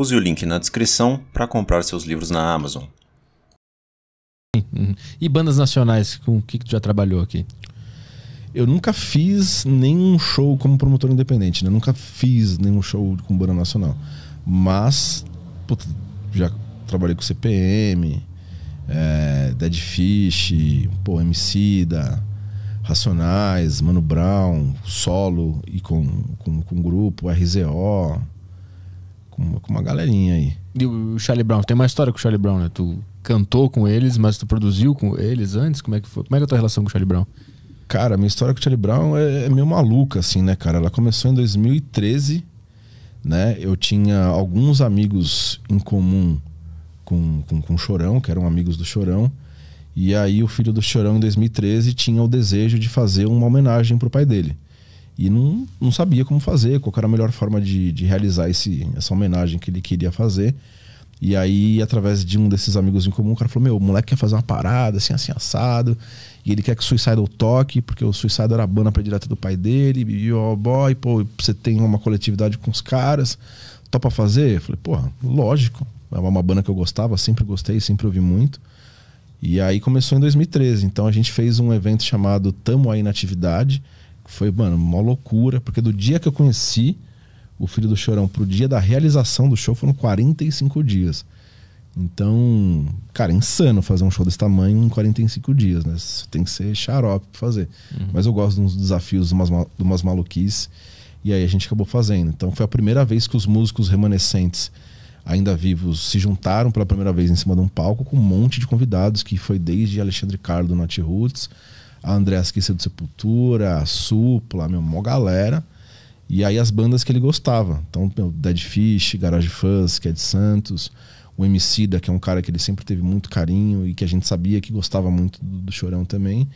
Use o link na descrição para comprar seus livros na Amazon. E bandas nacionais, com o que, que tu já trabalhou aqui? Eu nunca fiz nenhum show como promotor independente, né? nunca fiz nenhum show com banda nacional. Mas, puta, já trabalhei com CPM, é, eh, Dead Fish, pô, MC da Racionais, Mano Brown, solo e com, com, com grupo, RZO com, com uma galerinha aí. E o Charlie Brown, tem uma história com o Charlie Brown, né? Tu cantou com eles, mas tu produziu com eles antes? Como é que foi? Como é que é a tua relação com o Charlie Brown? Cara, minha história com o Charlie Brown é, é meio maluca, assim, né, cara? Ela começou em 2013, né? Eu tinha alguns amigos em comum com, com, com o Chorão, que eram amigos do Chorão. E aí o filho do Chorão, em 2013, tinha o desejo de fazer uma homenagem pro pai dele e não, não sabia como fazer, qual era a melhor forma de, de realizar esse, essa homenagem que ele queria fazer. E aí, através de um desses amigos em comum, o cara falou: Meu, o moleque quer fazer uma parada, assim, assim, assado. E ele quer que o Suicidal toque, porque o Suicidal era a banda predileta do pai dele. E o oh, boy, pô, você tem uma coletividade com os caras, topa fazer? Eu falei: Porra, lógico. É uma banda que eu gostava, sempre gostei, sempre ouvi muito. E aí começou em 2013. Então a gente fez um evento chamado Tamo Aí na Atividade foi, mano, uma loucura, porque do dia que eu conheci o Filho do Chorão pro dia da realização do show foram 45 dias. Então, cara, é insano fazer um show desse tamanho em 45 dias, né? Tem que ser xarope pra fazer. Uhum. Mas eu gosto de uns desafios, de umas, umas maluquices. E aí a gente acabou fazendo. Então foi a primeira vez que os músicos remanescentes, ainda vivos, se juntaram pela primeira vez em cima de um palco com um monte de convidados, que foi desde Alexandre Carlos do Nat Roots, a Andréa Esquissa do Sepultura, a Supla, meu, mó galera. E aí as bandas que ele gostava. Então, meu, Dead Fish, Garage Fuzz, que é de Santos, o MC da, que é um cara que ele sempre teve muito carinho e que a gente sabia que gostava muito do, do Chorão também.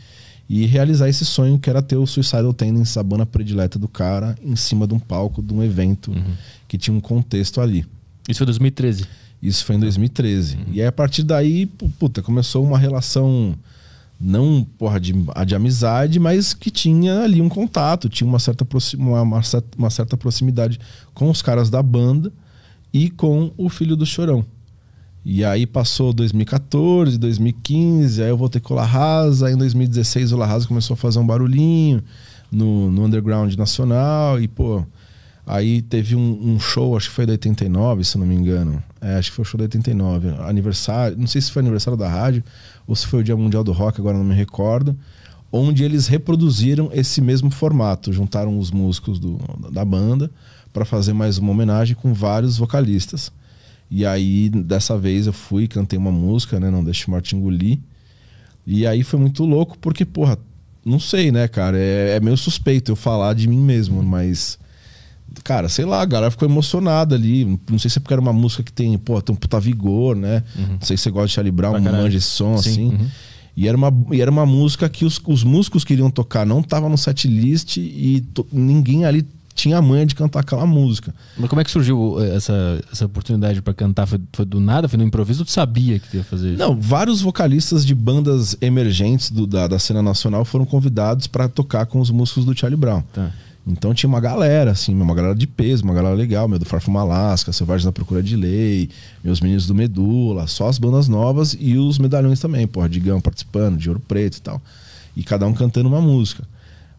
E realizar esse sonho que era ter o Suicidal Tendencies, a banda predileta do cara, em cima de um palco, de um evento uhum. que tinha um contexto ali. Isso foi em 2013? Isso foi em 2013. Uhum. E aí, a partir daí, puta, começou uma relação não porra de, de amizade, mas que tinha ali um contato, tinha uma certa, uma, uma certa proximidade com os caras da banda e com o filho do Chorão. E aí passou 2014, 2015, aí eu voltei com o Raza, aí em 2016 o Raza começou a fazer um barulhinho no, no underground nacional e, pô, Aí teve um, um, show, acho que foi da 89, se não me engano. É, acho que foi o show da 89. Aniversário, não sei se foi aniversário da rádio ou se foi o Dia Mundial do Rock, agora não me recordo. Onde eles reproduziram esse mesmo formato. Juntaram os músicos do, da banda para fazer mais uma homenagem com vários vocalistas. E aí, dessa vez, eu fui, cantei uma música, né? Não deixe Martin engolir. E aí foi muito louco, porque, porra, não sei, né, cara? É, é meio suspeito eu falar de mim mesmo, mas cara, sei lá, a galera ficou emocionada ali. Não sei se é porque era uma música que tem, pô, tem um puta vigor, né? Uhum. Não sei se você gosta de Charlie Brown, manja esse som, Sim. assim. Uhum. E era, uma, e era uma música que os, os músicos queriam tocar, não tava no set list e to, ninguém ali tinha a manha de cantar aquela música. Mas como é que surgiu eh, essa, essa oportunidade para cantar? Foi, foi, do nada? Foi no improviso? Tu sabia que ia fazer isso? Não, vários vocalistas de bandas emergentes do, da, da cena nacional foram convidados para tocar com os músicos do Charlie Brown. Tá. Então tinha uma galera, assim, uma galera de peso, uma galera legal, meu do Farfuma Alaska, Selvagens da Procura de Lei, meus meninos do Medula, só as bandas novas e os medalhões também, porra, Digão participando, de Ouro Preto e tal. E cada um cantando uma música.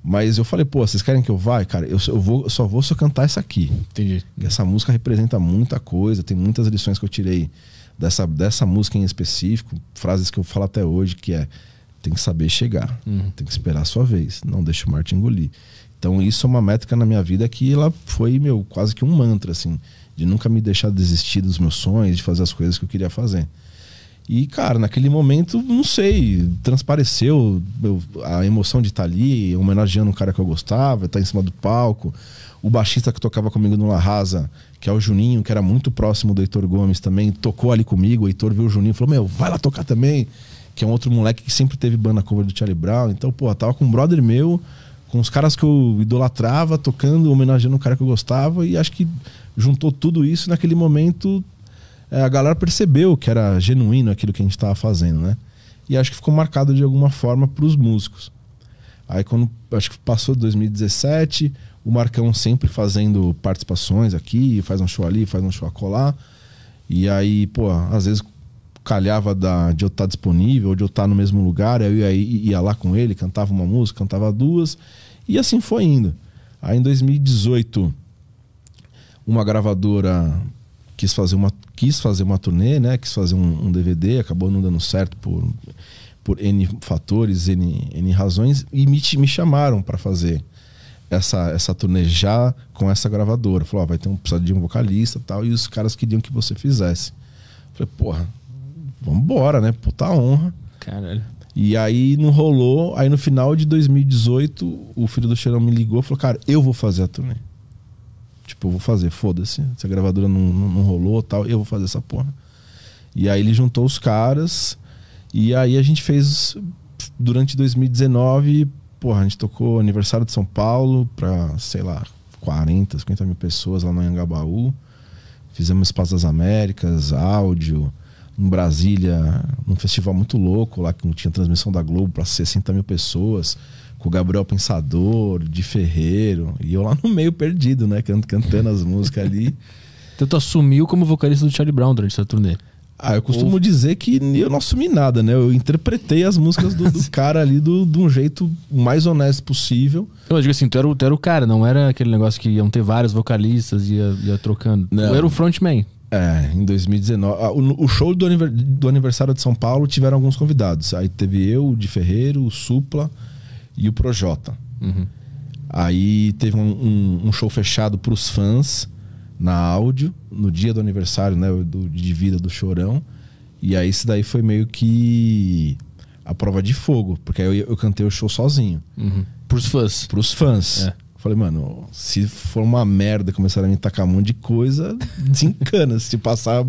Mas eu falei, pô, vocês querem que eu vá? Cara, eu, eu, vou, eu só vou só cantar essa aqui. Entendi. Essa música representa muita coisa, tem muitas lições que eu tirei dessa, dessa música em específico, frases que eu falo até hoje, que é tem que saber chegar, uhum. tem que esperar a sua vez, não deixa o Marte engolir. Então isso é uma métrica na minha vida que ela foi meu quase que um mantra assim, de nunca me deixar desistir dos meus sonhos, de fazer as coisas que eu queria fazer. E cara, naquele momento, não sei, transpareceu meu, a emoção de estar tá ali, homenageando um cara que eu gostava, estar tá em cima do palco. O baixista que tocava comigo no La Rasa, que é o Juninho, que era muito próximo do Heitor Gomes também, tocou ali comigo. O Heitor viu o Juninho e falou: Meu, vai lá tocar também que é um outro moleque que sempre teve banda cover do Charlie Brown. Então, pô, tava com um brother meu, com os caras que eu idolatrava, tocando, homenageando um cara que eu gostava, e acho que juntou tudo isso naquele momento. É, a galera percebeu que era genuíno aquilo que a gente estava fazendo, né? E acho que ficou marcado de alguma forma para os músicos. Aí quando acho que passou 2017, o Marcão sempre fazendo participações aqui, faz um show ali, faz um show acolá. E aí, pô, às vezes calhava da, de eu estar tá disponível, de eu estar tá no mesmo lugar, eu ia, ia lá com ele, cantava uma música, cantava duas, e assim foi indo. Aí em 2018, uma gravadora quis fazer uma, quis fazer uma turnê, né? Quis fazer um, um DVD, acabou não dando certo por, por N fatores, N, N razões, e me, me chamaram para fazer essa, essa turnê já com essa gravadora. Falou, oh, vai ter um, precisar de um vocalista tal, e os caras queriam que você fizesse. Falei, porra, vambora, né? Puta tá honra. Caralho. E aí não rolou. Aí no final de 2018, o filho do Cheirão me ligou e falou: Cara, eu vou fazer a turnê. Tipo, eu vou fazer, foda-se. Se a gravadora não, não, não rolou tal, eu vou fazer essa porra. E aí ele juntou os caras. E aí a gente fez durante 2019. Porra, a gente tocou aniversário de São Paulo pra, sei lá, 40, 50 mil pessoas lá no Anhangabaú. Fizemos Espaço das Américas, áudio em Brasília, num festival muito louco lá, que tinha transmissão da Globo para 60 mil pessoas, com o Gabriel Pensador, de Ferreiro, e eu lá no meio perdido, né? cantando as músicas ali. então tu assumiu como vocalista do Charlie Brown durante essa turnê? Ah, eu costumo Ou... dizer que eu não assumi nada, né? Eu interpretei as músicas do, do cara ali do, de um jeito mais honesto possível. Eu digo assim, tu era, tu era o cara, não era aquele negócio que iam ter vários vocalistas e ia, ia trocando. Não. era o frontman. É, em 2019. Ah, o, o, show do, aniversário de São Paulo tiveram alguns convidados. Aí teve eu, o de Ferreiro, o Supla e o Projota. Uhum. Aí teve um, um, um show fechado para os fãs na áudio, no dia do aniversário né, do, de vida do Chorão. E aí isso daí foi meio que a prova de fogo, porque aí eu, eu cantei o show sozinho. Uhum. Pros fãs. Pros fãs. É. Falei, mano, se for uma merda começar a me tacar um monte de coisa, desencana. se passar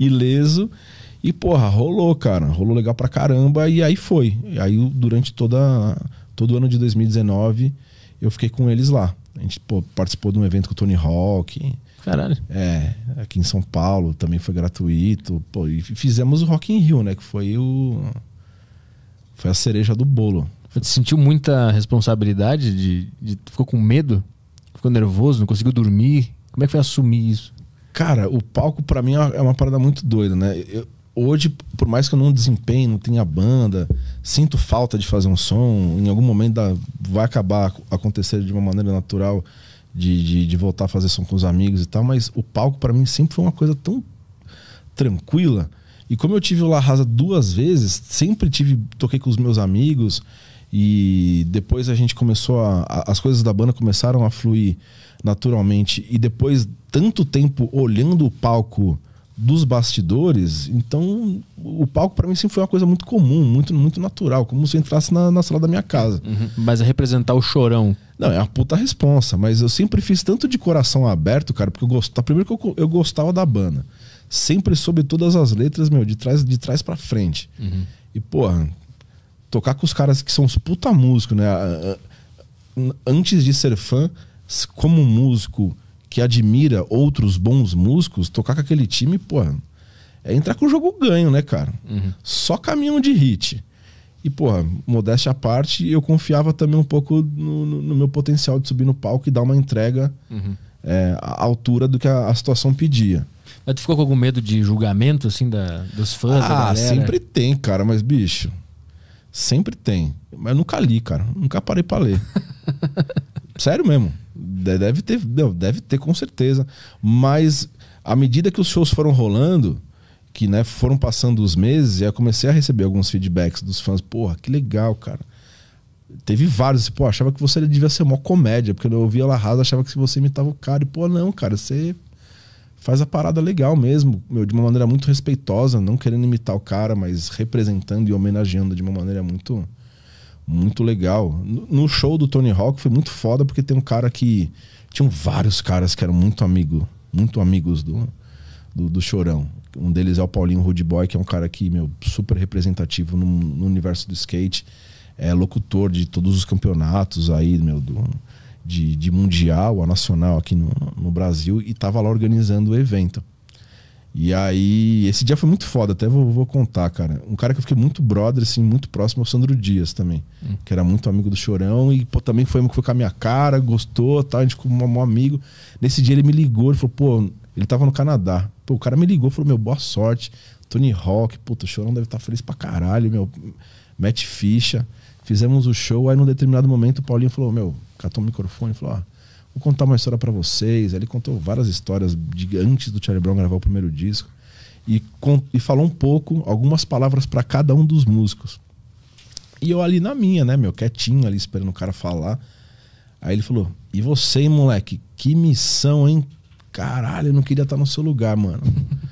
ileso. E, porra, rolou, cara. Rolou legal pra caramba. E aí foi. E aí, durante toda, todo o ano de 2019, eu fiquei com eles lá. A gente pô, participou de um evento com o Tony Hawk. Caralho. É, aqui em São Paulo também foi gratuito. Pô, e fizemos o Rock in Rio, né? Que foi o. Foi a cereja do bolo. Você sentiu muita responsabilidade? De, de, ficou com medo? Ficou nervoso? Não conseguiu dormir? Como é que foi assumir isso? Cara, o palco para mim é, é uma parada muito doida, né? Eu, hoje, por mais que eu não desempenhe, não tenha banda, sinto falta de fazer um som, em algum momento dá, vai acabar acontecer de uma maneira natural de, de, de, voltar a fazer som com os amigos e tal, mas o palco para mim sempre foi uma coisa tão tranquila. E como eu tive o La Rasa duas vezes, sempre tive toquei com os meus amigos e depois a gente começou a, a, As coisas da banda começaram a fluir naturalmente. E depois, tanto tempo olhando o palco dos bastidores, então o palco para mim sempre foi uma coisa muito comum, muito, muito natural, como se eu entrasse na, na sala da minha casa. Uhum. Mas é representar o chorão. Não, é uma puta responsa, mas eu sempre fiz tanto de coração aberto, cara, porque eu gostava. Tá, primeiro que eu, eu gostava da banda. Sempre soube todas as letras, meu, de trás, de trás para frente. Uhum. E, porra, tocar com os caras que são os puta músicos, né? Ah, ah, antes de ser fã, como músico que admira outros bons músicos, tocar com aquele time, pô, é entrar com o jogo ganho, né, cara? Uhum. Só caminhão de hit. E, pô, modéstia à parte, eu confiava também um pouco no, no, no meu potencial de subir no palco e dar uma entrega uhum. é, à altura do que a, a situação pedia. Mas tu ficou com algum medo de julgamento, assim, da, dos fãs? Ah, sempre tem, cara, mas bicho. Sempre tem. Mas nunca li, cara. Nunca parei para ler. Sério mesmo. Deve ter, deve ter com certeza. Mas à medida que os shows foram rolando, que né, foram passando os meses, e eu comecei a receber alguns feedbacks dos fãs. Porra, que legal, cara. Teve vários, pô, achava que você devia ser uma comédia, porque eu ouvia La Rasa, achava que você imitava o cara. E, pô, não, cara, você faz a parada legal mesmo, meu, de uma maneira muito respeitosa, não querendo imitar o cara, mas representando e homenageando de uma maneira muito muito legal. No show do Tony Hawk foi muito foda porque tem um cara que tinham vários caras que eram muito amigo, muito amigos do, do, do Chorão. Um deles é o Paulinho Rude Boy, que é um cara que, meu, super representativo no, no universo do skate. É locutor de todos os campeonatos aí, meu, do, de, de mundial, a nacional aqui no, no Brasil, e tava lá organizando o evento. E aí, esse dia foi muito foda, até vou, vou, contar, cara. Um cara que eu fiquei muito brother, assim, muito próximo é o Sandro Dias também, hum. que era muito amigo do Chorão e pô, também foi, foi com a minha cara, gostou, tal, tá? a gente ficou um, um amigo. Nesse dia ele me ligou, ele falou, pô, ele tava no Canadá. Pô, o cara me ligou, falou, meu, boa sorte, Tony Hawk, puta, o Chorão deve estar tá feliz pra caralho, meu mete ficha. Fizemos o show, aí num determinado momento o Paulinho falou: Meu, catou o microfone e falou: Ó, vou contar uma história para vocês. Aí ele contou várias histórias de, antes do Charlie Brown gravar o primeiro disco. E, com, e falou um pouco, algumas palavras para cada um dos músicos. E eu ali na minha, né, meu, quietinho ali esperando o cara falar. Aí ele falou: E você, moleque, que missão, hein? Caralho, eu não queria estar tá no seu lugar, mano.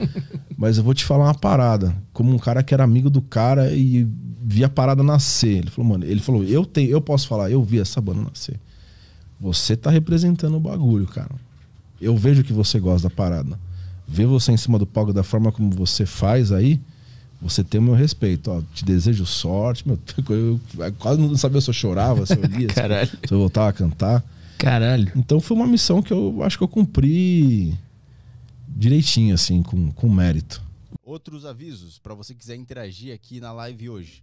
Mas eu vou te falar uma parada. Como um cara que era amigo do cara e vi a parada nascer. Ele falou, mano, ele falou, eu tenho, eu posso falar, eu vi essa banda nascer. Você tá representando o bagulho, cara. Eu vejo que você gosta da parada. Ver você em cima do palco da forma como você faz aí, você tem o meu respeito. Ó, te desejo sorte, meu. Eu, eu quase não sabia se eu chorava, se eu lia, se, eu, se eu voltava a cantar. Caralho. Então foi uma missão que eu acho que eu cumpri direitinho, assim, com, com mérito. Outros avisos para você quiser interagir aqui na live hoje.